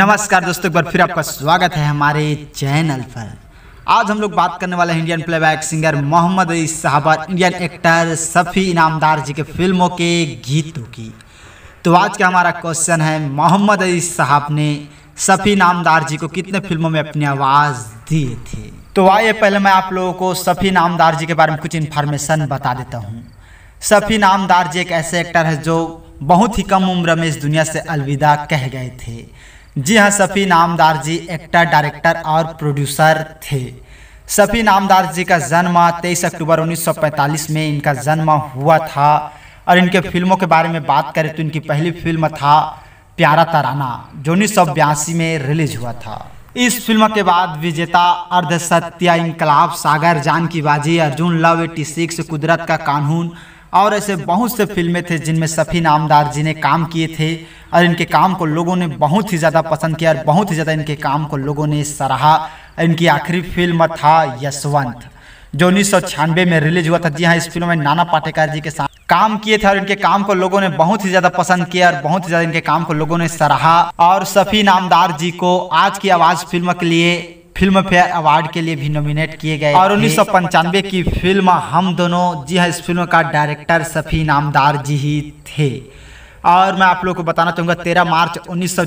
नमस्कार दोस्तों एक बार फिर आपका स्वागत है हमारे चैनल पर आज हम लोग बात करने वाले हैं Indian playback singer Mohammad Ali साहब और इंडियन एक्टर सफ़ी इनामदार जी के फिल्मों के गीतों की तो आज का हमारा क्वेश्चन है मोहम्मद अली साहब ने सफ़ी इनामदार जी को कितने फिल्मों में अपनी आवाज़ दिए थे तो आइए पहले मैं आप लोगों को सफ़ी इनामदार जी के बारे में कुछ इन्फॉर्मेशन बता देता हूँ सफ़ी इनामदार जी एक ऐसे एक्टर है जो बहुत ही कम उम्र में इस दुनिया से अलविदा कह गए थे जी हाँ सफ़ी नामदार जी एक्टर डायरेक्टर और प्रोड्यूसर थे सफ़ी नामदार जी का जन्म 23 अक्टूबर 1945 में इनका जन्म हुआ था और इनके फिल्मों के बारे में बात करें तो इनकी पहली फिल्म था प्यारा तराना जो उन्नीस में रिलीज हुआ था इस फिल्म के बाद विजेता अर्धसत्या इंकलाब सागर जान की बाजी अर्जुन लव एटी सिक्स कुदरत का कानून और ऐसे बहुत से फिल्में थे जिनमें सफ़ी नामदार जी ने काम किए थे और इनके काम को लोगों ने बहुत ही ज़्यादा पसंद किया और बहुत ही ज़्यादा इनके काम को लोगों ने सराहा इनकी आखिरी फिल्म था यशवंत जो उन्नीस में रिलीज हुआ था जी हाँ इस फिल्म में नाना पाटेकर जी के साथ काम किए थे और इनके काम को लोगों ने बहुत ही ज्यादा पसंद किया और बहुत ही ज्यादा इनके काम को लोगों ने सराहा और सफी नामदार जी को आज की आवाज फिल्म के लिए फिल्म फेयर अवार्ड के लिए भी नॉमिनेट किए गए और उन्नीस की फिल्म हम दोनों जी हाँ इस फिल्म का डायरेक्टर सफ़ी नामदार जी ही थे और मैं आप लोग को बताना चाहूँगा तेरह मार्च उन्नीस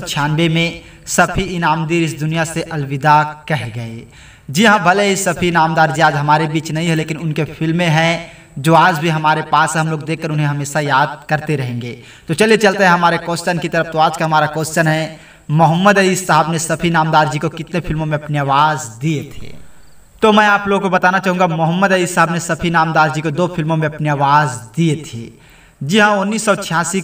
में सफ़ी इनामदीर इस दुनिया से अलविदा कह गए जी हाँ भले ही सफ़ी नामदार जी आज हमारे बीच नहीं है लेकिन उनके फिल्में हैं जो आज भी हमारे पास हम लोग देखकर उन्हें हमेशा याद करते रहेंगे तो चलिए चलते हैं हमारे क्वेश्चन की तरफ तो आज का हमारा क्वेश्चन है मोहम्मद अली साहब ने सफ़ी नामदार जी को कितने फिल्मों में अपनी आवाज़ दिए थे तो मैं आप लोगों को बताना चाहूँगा मोहम्मद अली साहब ने सफ़ी नामदार जी को दो फिल्मों में अपनी आवाज़ दिए थे जी हाँ उन्नीस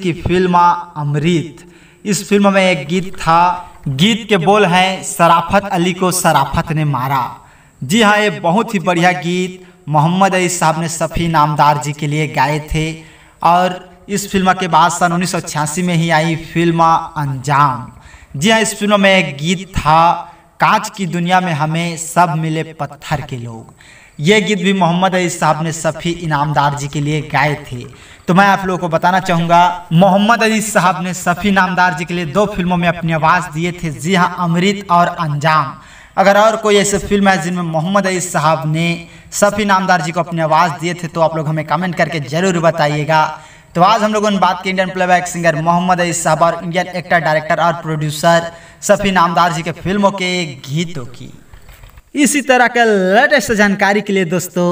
की फिल्म अमृत इस फिल्म में एक गीत था गीत के बोल हैं सराफत अली को सराफत ने मारा जी हाँ ये बहुत ही बढ़िया गीत मोहम्मद अली साहब ने सफ़ी नामदार जी के लिए गाए थे और इस फिल्म के बाद सन उन्नीस में ही आई फिल्म अंजाम जी हाँ इस फिल्म में एक गीत था कांच की दुनिया में हमें सब मिले पत्थर के लोग ये गीत भी मोहम्मद अली साहब ने सफ़ी इनामदार जी के लिए गाए थे तो मैं आप लोगों को बताना चाहूँगा मोहम्मद अली साहब ने सफ़ी नामदार जी के लिए दो फिल्मों में अपनी आवाज़ दिए थे जी हाँ अमृत और अंजाम अगर और कोई ऐसे फिल्म है जिनमें मोहम्मद अली साहब ने सफ़ी नामदार जी को अपनी आवाज़ दिए थे तो आप लोग हमें कमेंट करके ज़रूर बताइएगा तो आज हम लोगों ने बात की Indian playback singer Mohammad Ali साहब और इंडियन एक्टर डायरेक्टर और प्रोड्यूसर सफी नामदार जी के फिल्मों के गीतों की इसी तरह के लेटेस्ट जानकारी के लिए दोस्तों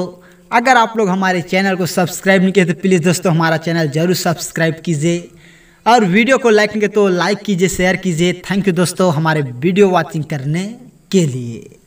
अगर आप लोग हमारे चैनल को सब्सक्राइब नहीं किए तो प्लीज़ दोस्तों हमारा चैनल जरूर सब्सक्राइब कीजिए और वीडियो को लाइक नहीं तो लाइक कीजिए शेयर कीजिए थैंक यू दोस्तों हमारे वीडियो वॉचिंग करने के लिए